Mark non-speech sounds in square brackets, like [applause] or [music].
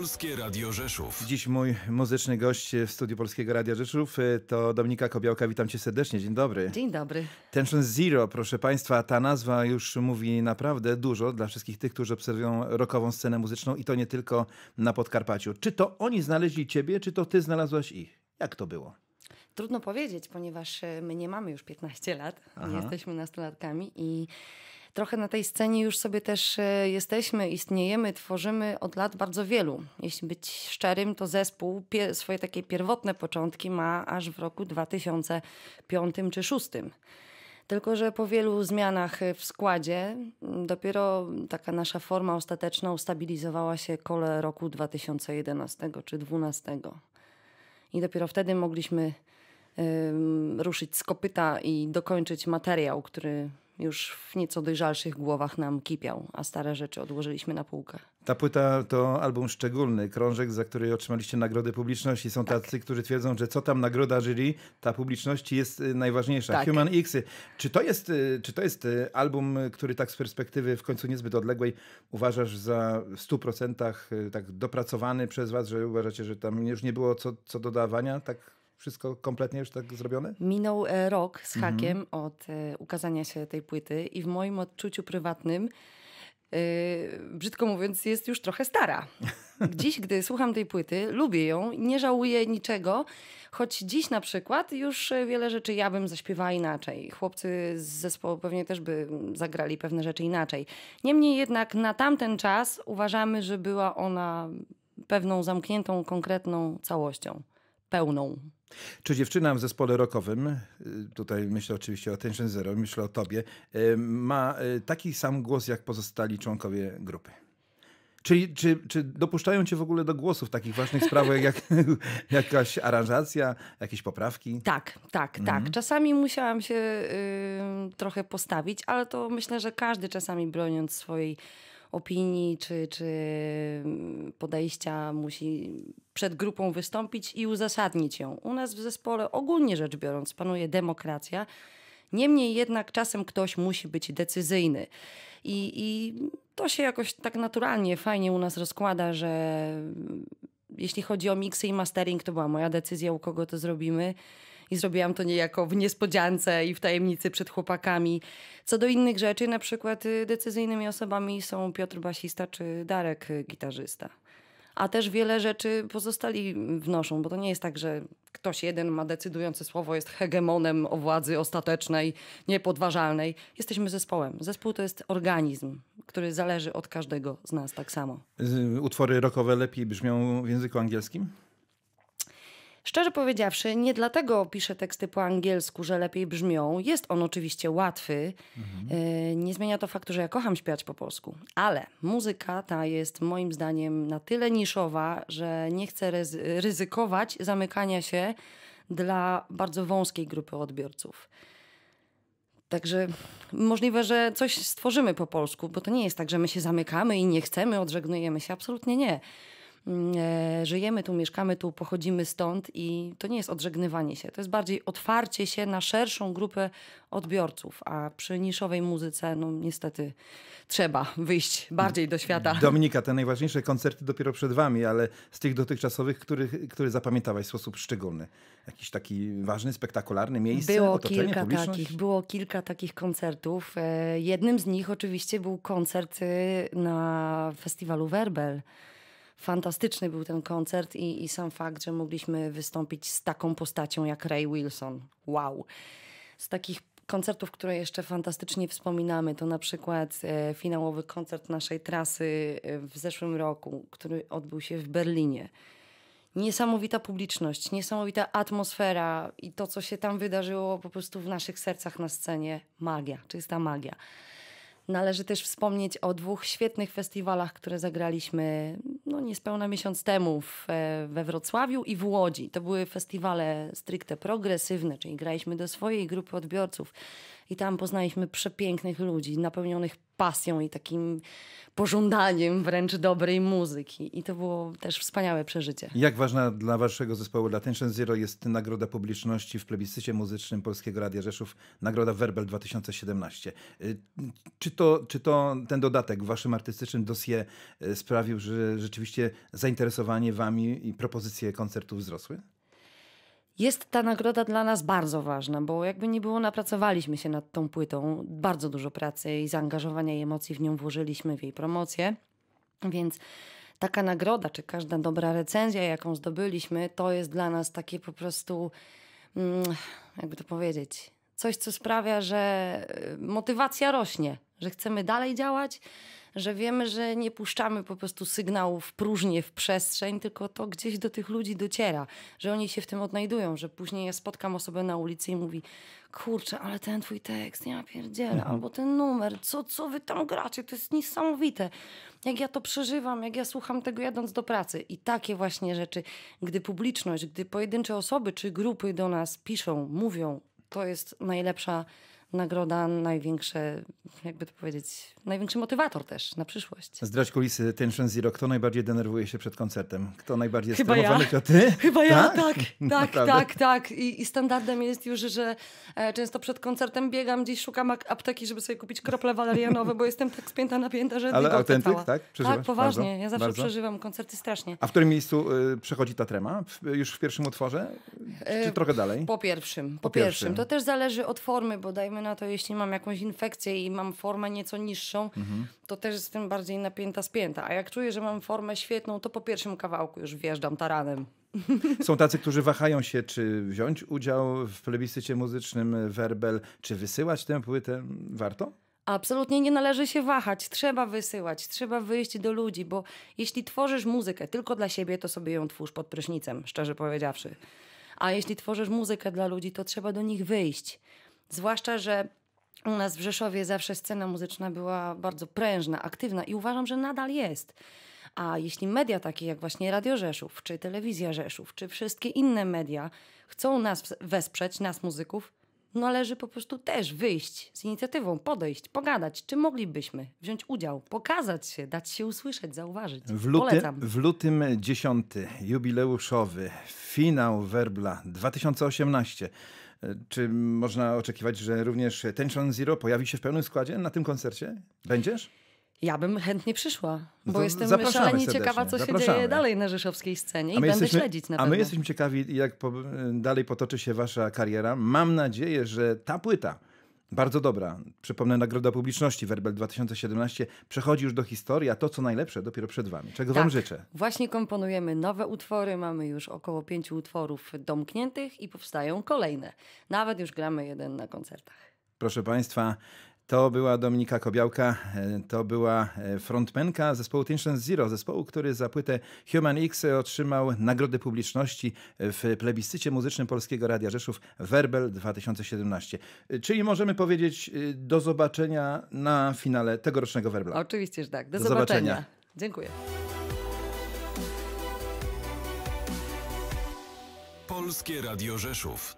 Polskie Radio Rzeszów. Dziś mój muzyczny gość w studiu Polskiego Radia Rzeszów e, to Dominika Kobiałka. Witam cię serdecznie. Dzień dobry. Dzień dobry. Tension Zero, proszę państwa, ta nazwa już mówi naprawdę dużo dla wszystkich tych, którzy obserwują rockową scenę muzyczną i to nie tylko na Podkarpaciu. Czy to oni znaleźli ciebie, czy to ty znalazłaś ich? Jak to było? Trudno powiedzieć, ponieważ e, my nie mamy już 15 lat, Aha. nie jesteśmy nastolatkami i trochę na tej scenie już sobie też e, jesteśmy, istniejemy, tworzymy od lat bardzo wielu. Jeśli być szczerym, to zespół swoje takie pierwotne początki ma aż w roku 2005 czy 2006. Tylko, że po wielu zmianach e, w składzie, dopiero taka nasza forma ostateczna ustabilizowała się kole roku 2011 czy 2012. I dopiero wtedy mogliśmy ruszyć z kopyta i dokończyć materiał, który już w nieco dojrzalszych głowach nam kipiał, a stare rzeczy odłożyliśmy na półkę. Ta płyta to album szczególny, krążek, za który otrzymaliście nagrodę publiczności. Są tak. tacy, którzy twierdzą, że co tam nagroda jury, ta publiczności jest y, najważniejsza. Tak. Human X. Czy to, jest, y, czy to jest y, album, który tak z perspektywy w końcu niezbyt odległej uważasz za w 100% tak dopracowany przez was, że uważacie, że tam już nie było co, co dodawania? Tak wszystko kompletnie już tak zrobione? Minął e, rok z mhm. hakiem od e, ukazania się tej płyty i w moim odczuciu prywatnym, e, brzydko mówiąc, jest już trochę stara. [laughs] Dziś, gdy słucham tej płyty, lubię ją, nie żałuję niczego, choć dziś na przykład już e, wiele rzeczy ja bym zaśpiewała inaczej. Chłopcy z zespołu pewnie też by zagrali pewne rzeczy inaczej. Niemniej jednak na tamten czas uważamy, że była ona pewną zamkniętą, konkretną całością pełną. Czy dziewczyna w zespole rokowym, y, tutaj myślę oczywiście o Tension Zero, myślę o tobie, y, ma y, taki sam głos jak pozostali członkowie grupy? Czyli czy, czy dopuszczają cię w ogóle do głosu w takich ważnych sprawach jak [laughs] jakaś aranżacja, jakieś poprawki? Tak, tak, tak. mhm. tak. Czasami musiałam się y, trochę postawić, ale to myślę, że każdy czasami broniąc swojej opinii czy, czy mm, podejścia musi przed grupą wystąpić i uzasadnić ją. U nas w zespole ogólnie rzecz biorąc panuje demokracja, niemniej jednak czasem ktoś musi być decyzyjny. I, i to się jakoś tak naturalnie, fajnie u nas rozkłada, że mm, jeśli chodzi o miksy i mastering, to była moja decyzja, u kogo to zrobimy i zrobiłam to niejako w niespodziance i w tajemnicy przed chłopakami. Co do innych rzeczy, na przykład y, decyzyjnymi osobami są Piotr Basista czy Darek y, gitarzysta. A też wiele rzeczy pozostali wnoszą, bo to nie jest tak, że ktoś jeden ma decydujące słowo, jest hegemonem o władzy ostatecznej, niepodważalnej. Jesteśmy zespołem. Zespół to jest organizm, który zależy od każdego z nas tak samo. Y, utwory rockowe lepiej brzmią w języku angielskim? Szczerze powiedziawszy, nie dlatego piszę teksty po angielsku, że lepiej brzmią. Jest on oczywiście łatwy. Mhm. E, nie zmienia to faktu, że ja kocham śpiewać po polsku. Ale muzyka ta jest moim zdaniem na tyle niszowa, że nie chcę ryzykować zamykania się dla bardzo wąskiej grupy odbiorców. Także możliwe, że coś stworzymy po polsku, bo to nie jest tak, że my się zamykamy i nie chcemy, odżegnujemy się. Absolutnie nie. Mm, e, żyjemy tu, mieszkamy tu, pochodzimy stąd i to nie jest odżegnywanie się, to jest bardziej otwarcie się na szerszą grupę odbiorców, a przy niszowej muzyce no niestety trzeba wyjść bardziej do świata. Dominika, te najważniejsze koncerty dopiero przed wami, ale z tych dotychczasowych, których, które zapamiętałeś w sposób szczególny, jakiś taki ważny, spektakularny miejsce, było otoczenie, kilka takich, Było kilka takich koncertów. E, jednym z nich oczywiście był koncert y, na festiwalu Werbel fantastyczny był ten koncert i, i sam fakt, że mogliśmy wystąpić z taką postacią jak Ray Wilson. Wow! Z takich koncertów, które jeszcze fantastycznie wspominamy, to na przykład e, finałowy koncert naszej trasy e, w zeszłym roku, który odbył się w Berlinie. Niesamowita publiczność, niesamowita atmosfera i to, co się tam wydarzyło po prostu w naszych sercach na scenie. Magia, czysta magia. Należy też wspomnieć o dwóch świetnych festiwalach, które zagraliśmy no, niespełna miesiąc temu w, e, we Wrocławiu i w Łodzi. To były festiwale stricte progresywne, czyli graliśmy do swojej grupy odbiorców i tam poznaliśmy przepięknych ludzi, napełnionych pasją i takim pożądaniem wręcz dobrej muzyki. I to było też wspaniałe przeżycie. Jak ważna dla waszego zespołu Latention Zero jest nagroda publiczności w plebiscycie muzycznym Polskiego Radia Rzeszów, nagroda Werbel 2017. Y, czy to, czy to ten dodatek w waszym artystycznym dosie y, sprawił, że rzeczywiście zainteresowanie wami i propozycje koncertów wzrosły? jest ta nagroda dla nas bardzo ważna, bo jakby nie było, napracowaliśmy się nad tą płytą. Bardzo dużo pracy i zaangażowania i emocji w nią włożyliśmy, w jej promocję. Więc taka nagroda, czy każda dobra recenzja, jaką zdobyliśmy, to jest dla nas takie po prostu, mm, jakby to powiedzieć, coś, co sprawia, że y, motywacja rośnie, że chcemy dalej działać, że wiemy, że nie puszczamy po prostu sygnałów próżnie w przestrzeń, tylko to gdzieś do tych ludzi dociera, że oni się w tym odnajdują, że później ja spotkam osobę na ulicy i mówi kurczę, ale ten twój tekst, ja pierdzielę, mhm. albo ten numer, co, co wy tam gracie, to jest niesamowite. Jak ja to przeżywam, jak ja słucham tego jadąc do pracy. I takie właśnie rzeczy, gdy publiczność, gdy pojedyncze osoby czy grupy do nas piszą, mówią, to jest najlepsza nagroda, największe, jakby to powiedzieć, największy motywator też na przyszłość. zdrać kulisy Tension Zero. Kto najbardziej denerwuje się przed koncertem? Kto najbardziej Chyba ja. ty? [laughs] Chyba ja, tak, tak, [laughs] tak, tak, tak. I, I, standardem jest już, że e, często przed koncertem biegam gdzieś, szukam apteki, żeby sobie kupić krople walerianowe, bo jestem tak spięta, napięta, że Ale autentyk, trwała. tak? Przeżywasz? Tak, poważnie. Bardzo, ja zawsze bardzo. przeżywam koncerty strasznie. A w którym miejscu y, przechodzi ta trema? W, już w pierwszym utworze? E, Czy, trochę dalej? Po pierwszym. Po, po pierwszym. pierwszym. To też zależy od formy, bo dajmy na to, jeśli mam jakąś infekcję i mam formę nieco niższą, mhm. to też jestem bardziej napięta, spięta. A jak czuję, że mam formę świetną, to po pierwszym kawałku już wjeżdżam taranem. [laughs] Są tacy, którzy wahają się, czy wziąć udział w plebiscycie muzycznym Werbel, czy wysyłać tę płytę. Warto? Absolutnie nie należy się wahać. Trzeba wysyłać, trzeba wyjść do ludzi, bo jeśli tworzysz muzykę tylko dla siebie, to sobie ją twórz pod prysznicem, szczerze powiedziawszy. A jeśli tworzysz muzykę dla ludzi, to trzeba do nich wyjść. Zwłaszcza, że u nas w Rzeszowie zawsze scena muzyczna była bardzo prężna, aktywna i uważam, że nadal jest. A jeśli media takie jak właśnie Radio Rzeszów, czy Telewizja Rzeszów, czy wszystkie inne media chcą nas wesprzeć, nas muzyków, no należy po prostu też wyjść z inicjatywą, podejść, pogadać, czy moglibyśmy wziąć udział, pokazać się, dać się usłyszeć, zauważyć. W lutym, Polecam. W lutym 10. jubileuszowy, finał Werbla 2018. Czy można oczekiwać, że również Tension Zero pojawi się w pełnym składzie na tym koncercie? Będziesz? Ja bym chętnie przyszła, bo no jestem szalenie serdecznie. ciekawa, co zapraszamy. się dzieje dalej na rzeszowskiej scenie i będę jesteśmy, śledzić na pewno. A my jesteśmy ciekawi, jak po, dalej potoczy się wasza kariera. Mam nadzieję, że ta płyta, bardzo dobra. Przypomnę, Nagroda Publiczności Werbel 2017 przechodzi już do historii, a to co najlepsze dopiero przed Wami. Czego tak, Wam życzę? Właśnie komponujemy nowe utwory, mamy już około pięciu utworów domkniętych i powstają kolejne. Nawet już gramy jeden na koncertach. Proszę Państwa, to była Dominika Kobiałka, e, to była e, frontmenka zespołu Tension Zero, zespołu, który za płytę Human X otrzymał nagrodę publiczności w plebiscycie muzycznym Polskiego Radia Rzeszów Werbel 2017. E, czyli możemy powiedzieć do zobaczenia na finale tegorocznego Werbla. Oczywiście, że tak. Do, do zobaczenia. zobaczenia. Dziękuję. Polskie Radio Rzeszów.